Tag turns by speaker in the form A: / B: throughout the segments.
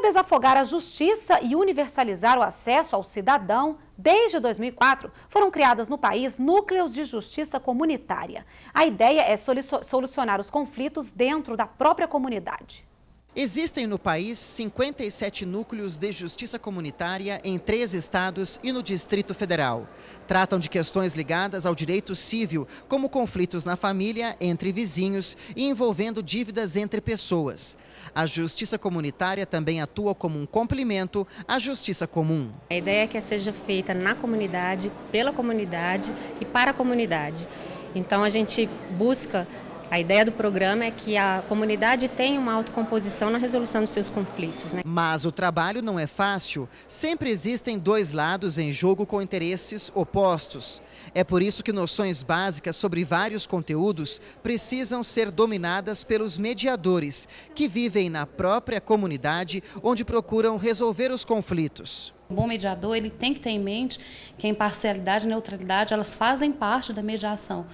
A: Para desafogar a justiça e universalizar o acesso ao cidadão, desde 2004 foram criadas no país núcleos de justiça comunitária. A ideia é
B: solucionar os conflitos dentro da própria comunidade. Existem no país 57 núcleos de justiça comunitária em três estados e no Distrito Federal. Tratam de questões ligadas ao direito civil, como conflitos na família, entre vizinhos e envolvendo dívidas entre pessoas. A justiça comunitária também atua como um complemento à justiça comum.
A: A ideia é que seja feita na comunidade, pela comunidade e para a comunidade. Então a gente busca a ideia do programa é que a comunidade tenha uma autocomposição na resolução dos seus conflitos.
B: Né? Mas o trabalho não é fácil. Sempre existem dois lados em jogo com interesses opostos. É por isso que noções básicas sobre vários conteúdos precisam ser dominadas pelos mediadores, que vivem na própria comunidade onde procuram resolver os conflitos.
C: Um bom mediador ele tem que ter em mente que a imparcialidade e neutralidade elas fazem parte da mediação,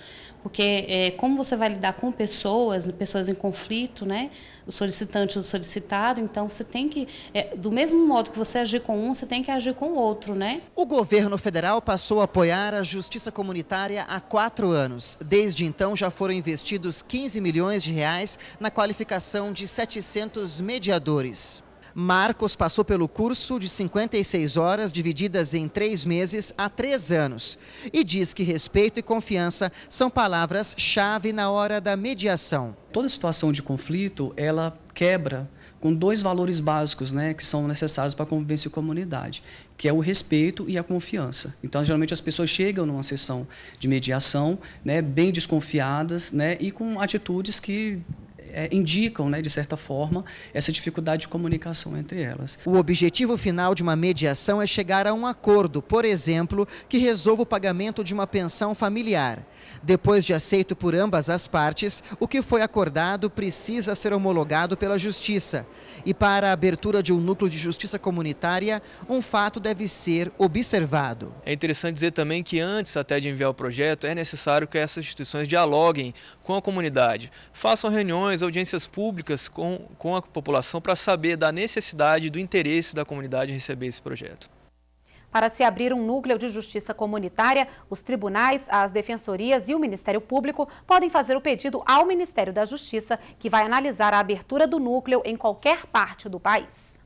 C: porque é, como você vai lidar com pessoas, pessoas em conflito, né? O solicitante e o solicitado, então você tem que, é, do mesmo modo que você agir com um, você tem que agir com o outro, né? O governo federal
B: passou a apoiar a justiça comunitária há quatro anos. Desde então já foram investidos 15 milhões de reais na qualificação de 700 mediadores. Marcos passou pelo curso de 56 horas, divididas em três meses, há três anos, e diz que respeito e confiança são palavras-chave na
D: hora da mediação. Toda situação de conflito, ela quebra com dois valores básicos né, que são necessários para a convivência e comunidade, que é o respeito e a confiança. Então, geralmente as pessoas chegam numa sessão de mediação né, bem desconfiadas né, e com atitudes que é, indicam, né, de certa forma, essa dificuldade de comunicação
B: entre elas. O objetivo final de uma mediação é chegar a um acordo, por exemplo, que resolva o pagamento de uma pensão familiar. Depois de aceito por ambas as partes, o que foi acordado precisa ser homologado pela Justiça. E para a abertura de um núcleo de justiça comunitária, um fato deve ser observado.
E: É interessante dizer também que antes até de enviar o projeto, é necessário que essas instituições dialoguem com a comunidade, façam reuniões audiências públicas com, com a população para saber da necessidade, do interesse da comunidade em receber esse projeto.
A: Para se abrir um núcleo de justiça comunitária, os tribunais, as defensorias e o Ministério Público podem fazer o pedido ao Ministério da Justiça, que vai analisar a abertura do núcleo em qualquer parte do país.